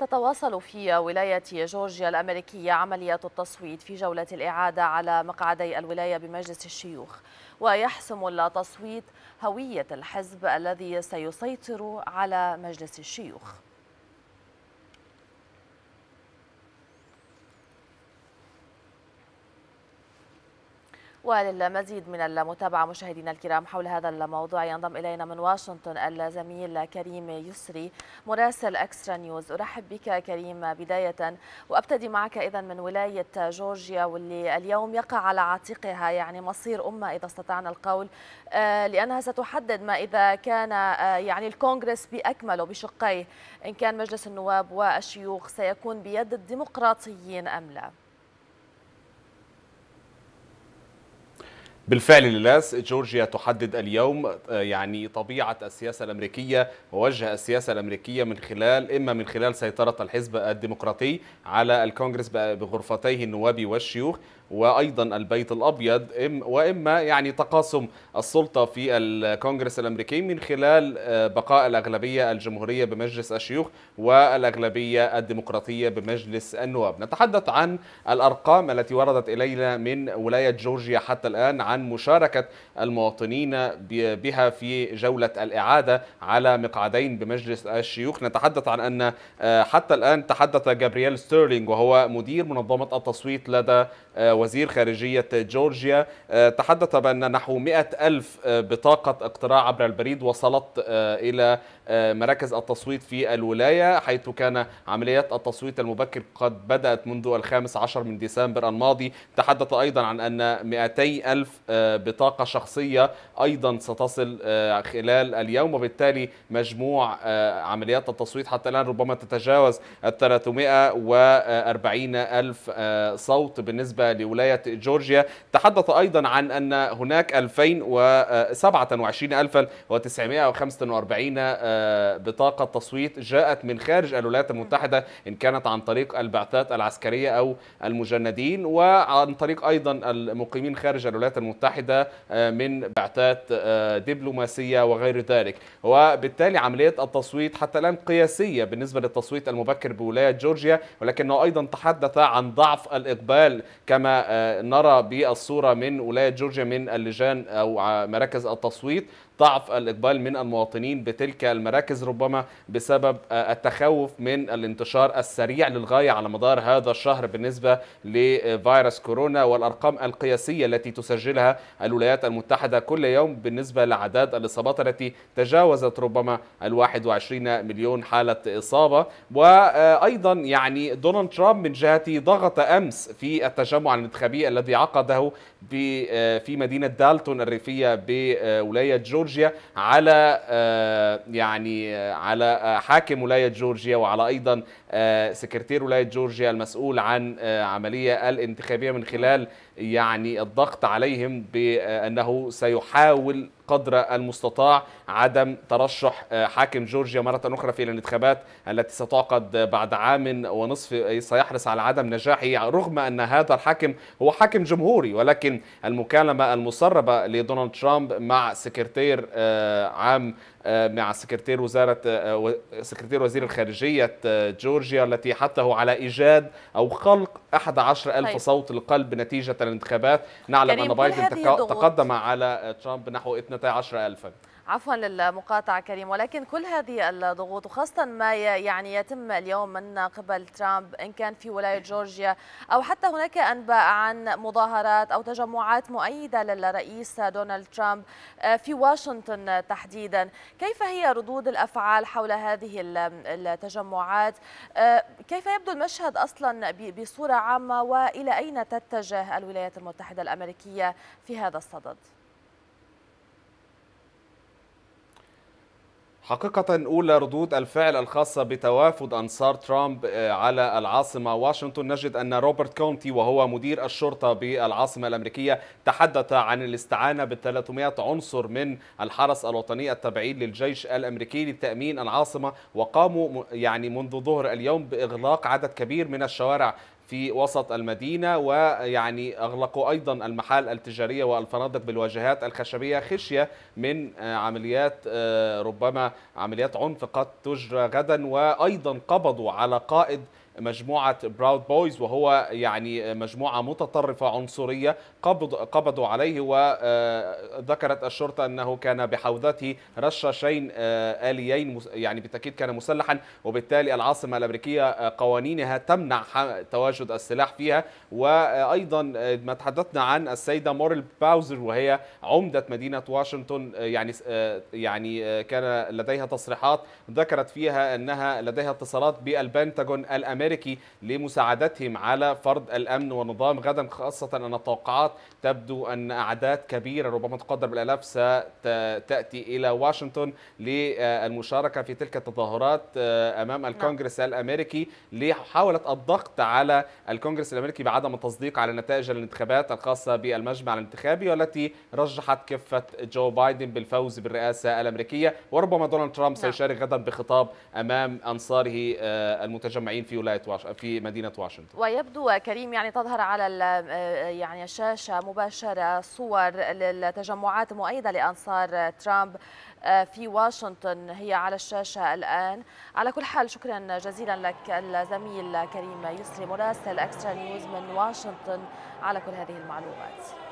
تتواصل في ولاية جورجيا الأمريكية عملية التصويت في جولة الإعادة على مقعدي الولاية بمجلس الشيوخ ويحسم التصويت هوية الحزب الذي سيسيطر على مجلس الشيوخ وللمزيد من المتابعة مشاهدينا الكرام حول هذا الموضوع ينضم إلينا من واشنطن الزميل كريم يسري مراسل أكسترا نيوز أرحب بك كريم بداية وأبتدي معك إذا من ولاية جورجيا واللي اليوم يقع على عاتقها يعني مصير أمة إذا استطعنا القول آه، لأنها ستحدد ما إذا كان آه، يعني الكونغرس بأكمله بشقيه إن كان مجلس النواب والشيوخ سيكون بيد الديمقراطيين أم لا؟ بالفعل للاس جورجيا تحدد اليوم آه، يعني طبيعة السياسة الأمريكية ووجه السياسة الأمريكية من خلال إما من خلال سيطرة الحزب الديمقراطي على الكونغرس بغرفتيه النواب والشيوخ وايضا البيت الابيض واما يعني تقاسم السلطه في الكونغرس الامريكي من خلال آه، بقاء الاغلبيه الجمهوريه بمجلس الشيوخ والاغلبيه الديمقراطيه بمجلس النواب. نتحدث عن الارقام التي وردت الينا من ولايه جورجيا حتى الان عن مشاركه المواطنين بها في جوله الاعاده على مقعدين بمجلس الشيوخ، نتحدث عن ان آه، حتى الان تحدث جابرييل ستيرلينج وهو مدير منظمه التصويت لدى آه، وزير خارجية جورجيا آه، تحدث بأن نحو مئة ألف آه، بطاقة اقتراع عبر البريد وصلت آه، إلى مراكز التصويت في الولاية حيث كان عمليات التصويت المبكر قد بدأت منذ الخامس عشر من ديسمبر الماضي تحدث أيضا عن أن مئتي ألف بطاقة شخصية أيضا ستصل خلال اليوم وبالتالي مجموع عمليات التصويت حتى الآن ربما تتجاوز ال وأربعين ألف صوت بالنسبة بولايه جورجيا تحدث أيضا عن أن هناك 2027945 آه، بطاقة تصويت جاءت من خارج الولايات المتحدة إن كانت عن طريق البعثات العسكرية أو المجندين وعن طريق أيضا المقيمين خارج الولايات المتحدة آه، من بعثات آه، دبلوماسية وغير ذلك وبالتالي عملية التصويت حتى الآن قياسية بالنسبة للتصويت المبكر بولاية جورجيا ولكنه أيضا تحدث عن ضعف الإقبال كما كما آه، نرى بالصورة من ولاية جورجيا من اللجان أو مراكز التصويت ضعف الإقبال من المواطنين بتلك المراكز ربما بسبب آه، التخوف من الانتشار السريع للغاية على مدار هذا الشهر بالنسبة لفيروس كورونا والأرقام القياسية التي تسجلها الولايات المتحدة كل يوم بالنسبة لعدد الإصابات التي تجاوزت ربما ال 21 مليون حالة إصابة وأيضا يعني دونالد ترامب من جهته ضغط أمس في التجمع الانتخابي الذي عقده آه، في مدينة دالتون الريفية بولاية جورجيا جورجيا على آه، يعني آه، على آه، حاكم ولايه جورجيا وعلى ايضا سكرتير ولايه جورجيا المسؤول عن عمليه الانتخابيه من خلال يعني الضغط عليهم بانه سيحاول قدر المستطاع عدم ترشح آه، حاكم جورجيا مرة أخرى في الانتخابات التي ستعقد بعد عام ونصف سيحرص على عدم نجاحه رغم أن هذا الحاكم هو حاكم جمهوري ولكن المكالمة المسربة لدونالد ترامب مع سكرتير آه، عام آه، مع سكرتير وزارة آه، سكرتير وزير الخارجية آه، جورجيا التي حثه على إيجاد أو خلق 11 ألف طيب. صوت القلب نتيجة الانتخابات نعلم أن بايدن تقدم على ترامب نحو 12 ألفا عفوا للمقاطعة كريم ولكن كل هذه الضغوط وخاصة ما يعني يتم اليوم من قبل ترامب إن كان في ولاية جورجيا أو حتى هناك أنباء عن مظاهرات أو تجمعات مؤيدة للرئيس دونالد ترامب آه، في واشنطن تحديدا كيف هي ردود الأفعال حول هذه التجمعات آه، كيف يبدو المشهد أصلا بصورة عامة وإلى أين تتجه الولايات المتحدة الأمريكية في هذا الصدد؟ حقيقة أولى ردود الفعل الخاصة بتوافد أنصار ترامب آه، على العاصمة واشنطن نجد أن روبرت كونتي وهو مدير الشرطة بالعاصمة الأمريكية تحدث عن الاستعانة بال 300 عنصر من الحرس الوطني التابعين للجيش الأمريكي لتأمين العاصمة وقاموا يعني منذ ظهر اليوم بإغلاق عدد كبير من الشوارع في وسط المدينة ويعني أغلقوا أيضا المحال التجارية والفنادق بالواجهات الخشبية خشية من آه، عمليات آه، ربما عمليات عنف قد تجرى غدا وأيضا قبضوا على قائد مجموعة براود بويز وهو يعني مجموعة متطرفة عنصرية قبض قبضوا عليه وذكرت آه، الشرطة أنه كان بحوزته رشاشين آه، آليين يعني بالتأكيد كان مسلحا وبالتالي العاصمة الأمريكية آه، قوانينها تمنع تواجد السلاح فيها وأيضا ما تحدثنا عن السيدة موريل باوزر وهي عمدة مدينة واشنطن يعني يعني كان لديها تصريحات ذكرت فيها أنها لديها اتصالات بالبنتاغون الأمريكي الأمريكي لمساعدتهم على فرض الأمن والنظام غدا خاصة أن التوقعات تبدو أن أعداد كبيرة ربما تقدر بالألاف ستأتي إلى واشنطن للمشاركة في تلك التظاهرات آه، أمام نعم. الكونغرس الأمريكي لحاولة الضغط على الكونغرس الأمريكي بعدم التصديق على نتائج الانتخابات الخاصة بالمجمع الانتخابي والتي رجحت كفة جو بايدن بالفوز بالرئاسة الأمريكية وربما دونالد ترامب نعم. سيشارك غدا بخطاب أمام أنصاره آه، المتجمعين في ولاية ولايه في مدينه واشنطن ويبدو كريم يعني تظهر على آه، يعني الشاشه مباشره صور للتجمعات المؤيده لانصار ترامب آه، في واشنطن هي على الشاشه الان على كل حال شكرا جزيلا لك الزميل كريم يسري مراسل اكسترا نيوز من واشنطن على كل هذه المعلومات